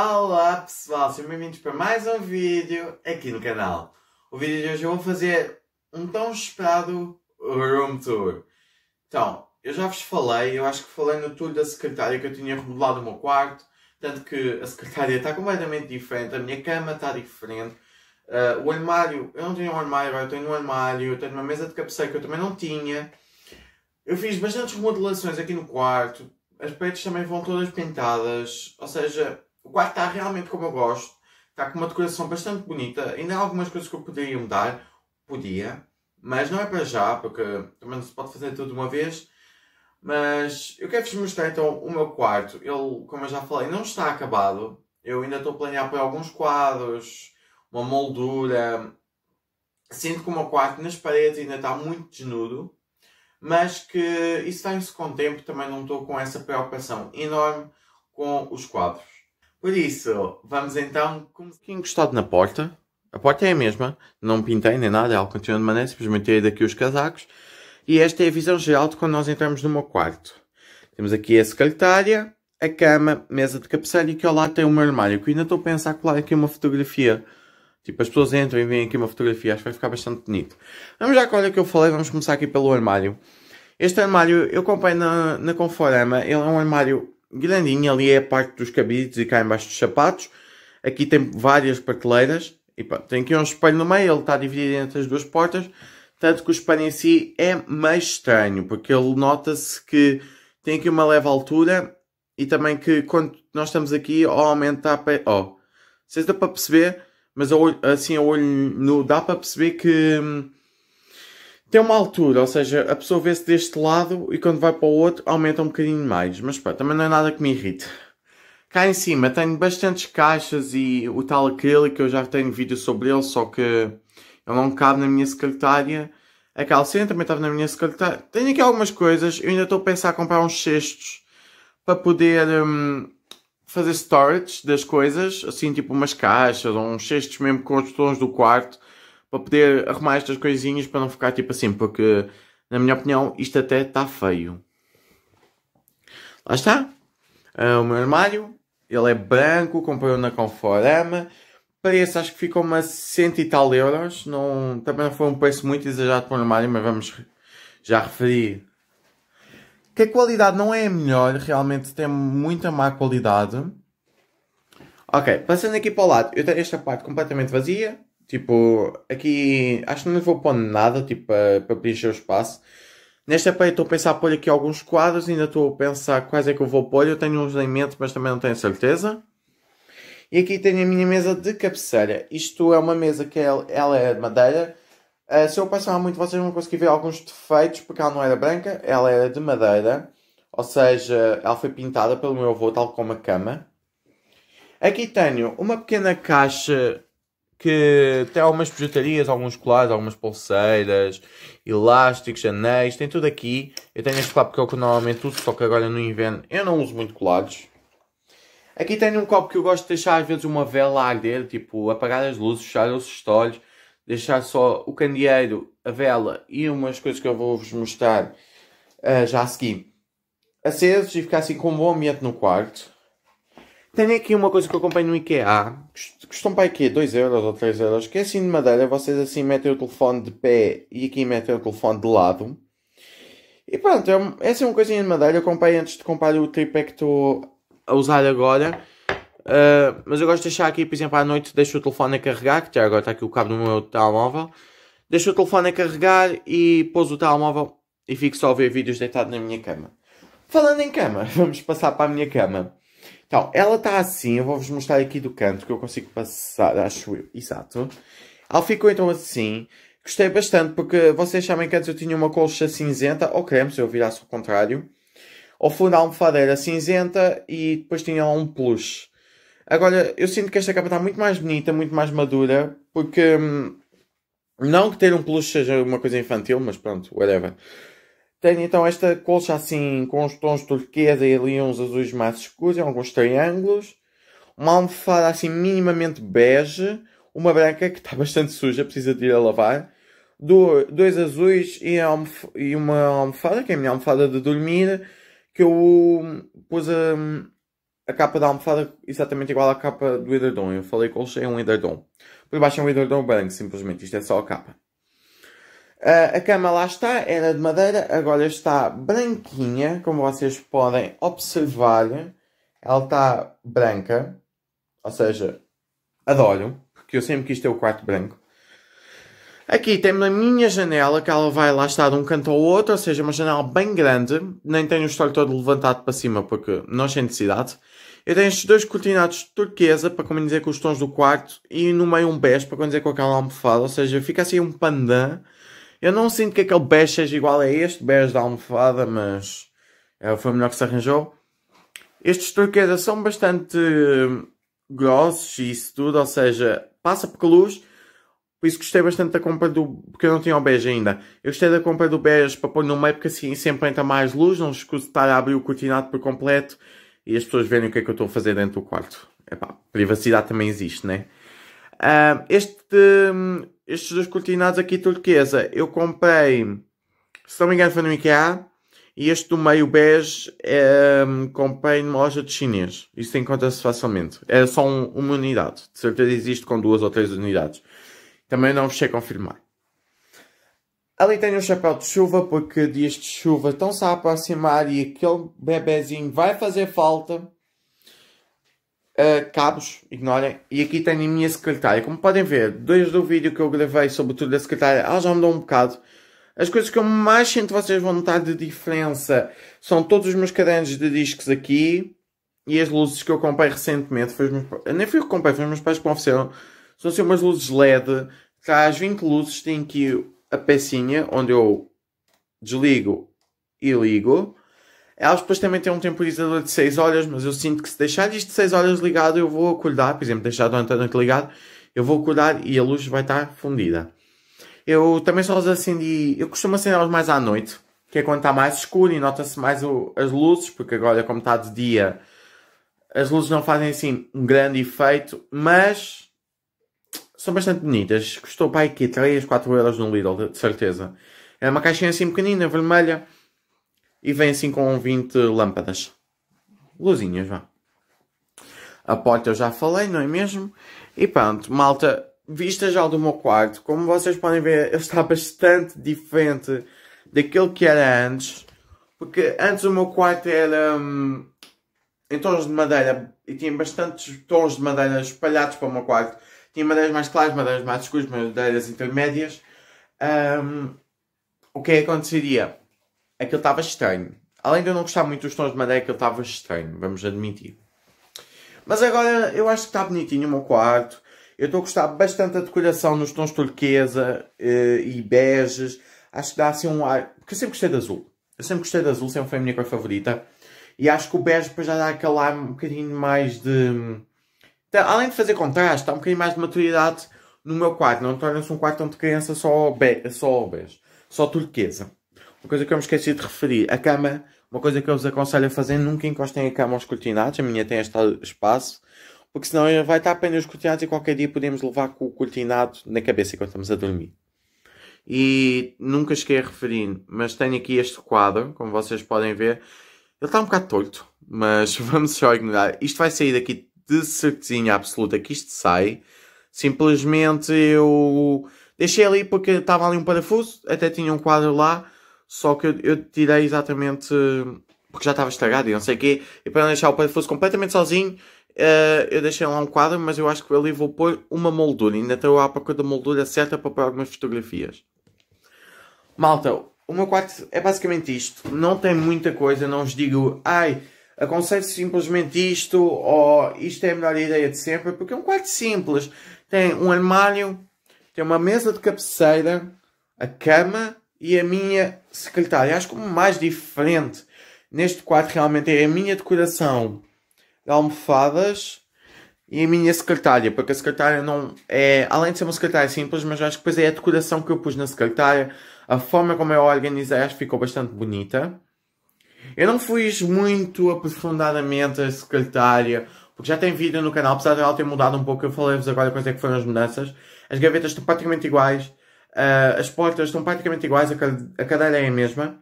Olá pessoal, sejam bem-vindos para mais um vídeo aqui no canal. O vídeo de hoje eu vou fazer um tão esperado Room Tour. Então, eu já vos falei, eu acho que falei no tour da secretária que eu tinha remodelado o meu quarto, tanto que a secretária está completamente diferente, a minha cama está diferente, uh, o armário, eu não tenho um armário, eu tenho um armário, eu tenho uma mesa de cabeceira que eu também não tinha. Eu fiz bastantes remodelações aqui no quarto, as paredes também vão todas pintadas, ou seja, o quarto está realmente como eu gosto. Está com uma decoração bastante bonita. Ainda há algumas coisas que eu poderia mudar. Podia. Mas não é para já, porque também não se pode fazer tudo de uma vez. Mas eu quero-vos mostrar então o meu quarto. Ele, como eu já falei, não está acabado. Eu ainda estou a planear por alguns quadros, uma moldura. Sinto que o meu quarto nas paredes ainda está muito desnudo. Mas que isso vem-se com o tempo, também não estou com essa preocupação enorme com os quadros. Por isso, vamos então. Como... Aqui encostado na porta. A porta é a mesma. Não pintei nem nada, é ela continua de maneira, simplesmente tirei daqui os casacos. E esta é a visão geral de quando nós entramos no meu quarto. Temos aqui a secretária, a cama, mesa de cabeceira e aqui ao lado tem o meu armário. Que ainda estou a pensar colar aqui uma fotografia. Tipo, as pessoas entram e veem aqui uma fotografia, acho que vai ficar bastante bonito. Vamos já com a hora que eu falei, vamos começar aqui pelo armário. Este armário eu comprei na, na Conforama, ele é um armário grandinho, ali é a parte dos cabides e cá embaixo dos sapatos. Aqui tem várias prateleiras. E pronto, tem aqui um espelho no meio, ele está dividido entre as duas portas. Tanto que o espelho em si é mais estranho, porque ele nota-se que tem aqui uma leve altura e também que quando nós estamos aqui, ó, aumenta a... Ó, oh, vocês dá para perceber, mas assim a olho nu dá para perceber que hum, tem uma altura, ou seja, a pessoa vê-se deste lado e quando vai para o outro aumenta um bocadinho mais. Mas pá, também não é nada que me irrite. Cá em cima tenho bastantes caixas e o tal acrílico, eu já tenho vídeo sobre ele, só que ele não cabe na minha secretária. A calcinha também estava na minha secretária. Tenho aqui algumas coisas, eu ainda estou a pensar em comprar uns cestos para poder hum, fazer storage das coisas, assim tipo umas caixas ou uns cestos mesmo com os tons do quarto para poder arrumar estas coisinhas para não ficar tipo assim, porque na minha opinião isto até está feio. Lá está. Uh, o meu armário, ele é branco, comprei na Conforama. Preço acho que ficou uma cento e tal euros. Não, também não foi um preço muito exagerado para o armário, mas vamos já referir. Que a qualidade não é a melhor, realmente tem muita má qualidade. Ok, passando aqui para o lado, eu tenho esta parte completamente vazia. Tipo, aqui acho que não vou pôr nada tipo, para preencher o espaço. Nesta parte estou a pensar pôr aqui alguns quadros, ainda estou a pensar quais é que eu vou pôr. Eu tenho uns em mente, mas também não tenho certeza. E aqui tenho a minha mesa de cabeceira. Isto é uma mesa que ela, é, ela é de madeira. Uh, se eu passar muito, vocês vão conseguir ver alguns defeitos, porque ela não era branca, ela era de madeira. Ou seja, ela foi pintada pelo meu avô, tal como a cama. Aqui tenho uma pequena caixa que tem algumas projetarias, alguns colares, algumas pulseiras, elásticos, anéis, tem tudo aqui. Eu tenho este copo que é o que eu normalmente uso, só que agora no inverno eu não uso muito colares. Aqui tenho um copo que eu gosto de deixar às vezes uma vela a arder, tipo apagar as luzes, fechar os estolhos, deixar só o candeeiro, a vela e umas coisas que eu vou vos mostrar uh, já a seguir acesos e ficar assim com um bom ambiente no quarto. Tenho aqui uma coisa que eu comprei no IKEA. Ah, custam para aqui 2 euros ou 3 euros. Que é assim de madeira. Vocês assim metem o telefone de pé e aqui metem o telefone de lado. E pronto, essa é, é assim uma coisinha de madeira. Eu comprei antes de comprar o tripé que estou a usar agora. Uh, mas eu gosto de deixar aqui, por exemplo, à noite deixo o telefone a carregar, que já agora está aqui o cabo do meu telemóvel. Deixo o telefone a carregar e pôs o telemóvel e fico só a ver vídeos deitado na minha cama. Falando em cama, vamos passar para a minha cama. Então, ela está assim, eu vou-vos mostrar aqui do canto que eu consigo passar, acho eu, exato. Ela ficou então assim, gostei bastante porque vocês sabem que antes eu tinha uma colcha cinzenta, ou creme, se eu virasse ao contrário. Ao fundo a almofadeira cinzenta e depois tinha lá um plush. Agora, eu sinto que esta capa está muito mais bonita, muito mais madura, porque... Hum, não que ter um plush seja uma coisa infantil, mas pronto, whatever. Tenho então esta colcha assim com os tons turquesa e ali uns azuis mais escuros, alguns triângulos. Uma almofada assim minimamente bege. Uma branca que está bastante suja, precisa de ir a lavar. Do, dois azuis e, e, uma almofada, que é a minha almofada de dormir. Que eu hum, pus a, hum, a capa da almofada exatamente igual à capa do edredom. Eu falei que colcha é um edredom. Por baixo é um edredom branco, simplesmente. Isto é só a capa a cama lá está, era é de madeira, agora está branquinha, como vocês podem observar. Ela está branca, ou seja, adoro, porque eu sempre quis ter o quarto branco. Aqui temos a minha janela, que ela vai lá estar de um canto ao outro, ou seja, uma janela bem grande. Nem tenho o estoque todo levantado para cima, porque não achei necessidade. Eu tenho estes dois cortinados de turquesa, para comunicar com os tons do quarto, e no meio um bege, para comunicar com aquela almofada, ou seja, fica assim um pandan eu não sinto que aquele bege seja igual a este, bege da almofada, mas é, foi o melhor que se arranjou. Estes turquesas são bastante hum, grossos e isso tudo, ou seja, passa por luz. Por isso gostei bastante da compra do... porque eu não tinha o bege ainda. Eu gostei da compra do bege para pôr no meio porque assim sempre entra mais luz, não escuso estar a abrir o cortinado por completo e as pessoas verem o que é que eu estou a fazer dentro do quarto. Epá, privacidade também existe, né? Uh, este, hum, estes dois cortinados aqui turquesa, eu comprei, se não me engano foi no IKEA, e este do meio bege eh, um, comprei numa loja de chinês. Isto encontra-se facilmente. Era é só um, uma unidade. De certeza existe com duas ou três unidades. Também não vos sei confirmar. Ali tenho um chapéu de chuva, porque dias de chuva estão-se a aproximar e aquele bebezinho vai fazer falta uh, cabos, ignorem. E aqui tenho a minha secretária. Como podem ver, desde o vídeo que eu gravei sobre tudo da secretária, ela já mudou um bocado. As coisas que eu mais sinto vocês vão notar de diferença são todos os meus cadernos de discos aqui e as luzes que eu comprei recentemente. Foi meus... nem fui o que comprei, foi os meus pais que me ofereceram. São assim umas luzes LED. Traz 20 luzes, tem aqui a pecinha onde eu desligo e ligo. Elas depois também têm um temporizador de 6 horas, mas eu sinto que se deixar isto 6 horas ligado, eu vou acordar, por exemplo, deixar durante a noite ligado, eu vou acordar e a luz vai estar fundida. Eu também só os acendi, eu costumo acendê-los mais à noite, que é quando está mais escuro e nota-se mais o, as luzes, porque agora, como está de dia, as luzes não fazem assim um grande efeito, mas são bastante bonitas. Custou para aqui 3, 4 euros no Lidl, de certeza. É uma caixinha assim pequenina, vermelha e vem assim com 20 lâmpadas. Luzinhas, vá. A porta eu já falei, não é mesmo? E pronto, malta, vista já do meu quarto, como vocês podem ver, ele está bastante diferente daquilo que era antes. Porque antes o meu quarto era hum, em tons de madeira e tinha bastantes tons de madeira espalhados para o meu quarto. Tinha madeiras mais claras, madeiras mais escuras, madeiras intermédias. Um, o que é aconteceria? é que eu estava estranho. Além de eu não gostar muito dos tons de madeira, é que eu estava estranho, vamos admitir. Mas agora eu acho que está bonitinho o meu quarto. Eu estou a gostar bastante da decoração nos tons turquesa eh, e beges. Acho que dá assim um ar. Porque eu sempre gostei de azul. Eu sempre gostei de azul, sempre foi a minha cor favorita. E acho que o bege depois já dá aquele ar um bocadinho mais de. Tá, além de fazer contraste, dá um bocadinho mais de maturidade no meu quarto. Não torna-se um quarto onde criança só, be... só bege, só turquesa. Uma coisa que eu me esqueci de referir, a cama, uma coisa que eu vos aconselho a fazer, nunca encostem a cama aos cortinados, a minha tem este espaço, porque senão vai estar apenas os cortinados e qualquer dia podemos levar com o cortinado na cabeça enquanto estamos a dormir. E nunca cheguei a referir, mas tenho aqui este quadro, como vocês podem ver, ele está um bocado torto, mas vamos só ignorar. Isto vai sair daqui de certeza absoluta que isto sai. Simplesmente eu deixei ali porque estava ali um parafuso, até tinha um quadro lá, só que eu, eu tirei exatamente porque já estava estragado e não sei o quê, e para não deixar o parafuso completamente sozinho, uh, eu deixei lá um quadro, mas eu acho que ali vou pôr uma moldura, ainda estou à procura da moldura certa para pôr algumas fotografias. Malta, o meu quarto é basicamente isto, não tem muita coisa, não vos digo, ai, aconselho simplesmente isto, ou isto é a melhor ideia de sempre, porque é um quarto simples, tem um armário, tem uma mesa de cabeceira, a cama, e a minha secretária. Acho que o mais diferente neste quadro realmente é a minha decoração de almofadas e a minha secretária, porque a secretária não é, além de ser uma secretária simples, mas acho que depois é a decoração que eu pus na secretária, a forma como eu organizei, acho que ficou bastante bonita. Eu não fiz muito aprofundadamente a secretária, porque já tem vídeo no canal, apesar de ela ter mudado um pouco, eu falei-vos agora quais é que foram as mudanças. As gavetas estão praticamente iguais, Uh, as portas estão praticamente iguais, a, cadeira é a mesma.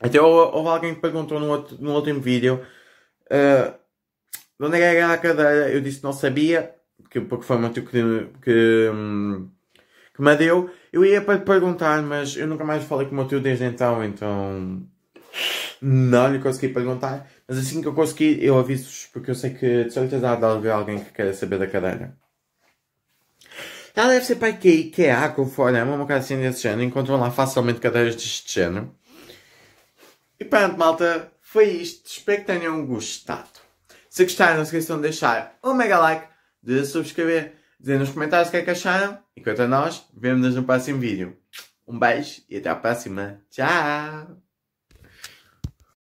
Até houve alguém que perguntou no, outro, no último vídeo uh, de onde é era a cadeira. Eu disse que não sabia, que, porque foi muito que, que, que me deu. Eu ia para perguntar, mas eu nunca mais falei com o meu tio desde então, então não lhe consegui perguntar. Mas assim que eu conseguir, eu aviso-vos, porque eu sei que de certeza há alguém que quer saber da cadeira. Ela deve ser para que Ikea, conforme a democracia desse género, encontram lá facilmente cadeiras deste género. E pronto, malta, foi isto. Espero que tenham gostado. Se gostaram, não se esqueçam de deixar um mega like, de subscrever, dizer nos comentários o que é que acharam. Enquanto a nós, vemos-nos no próximo vídeo. Um beijo e até à próxima. Tchau!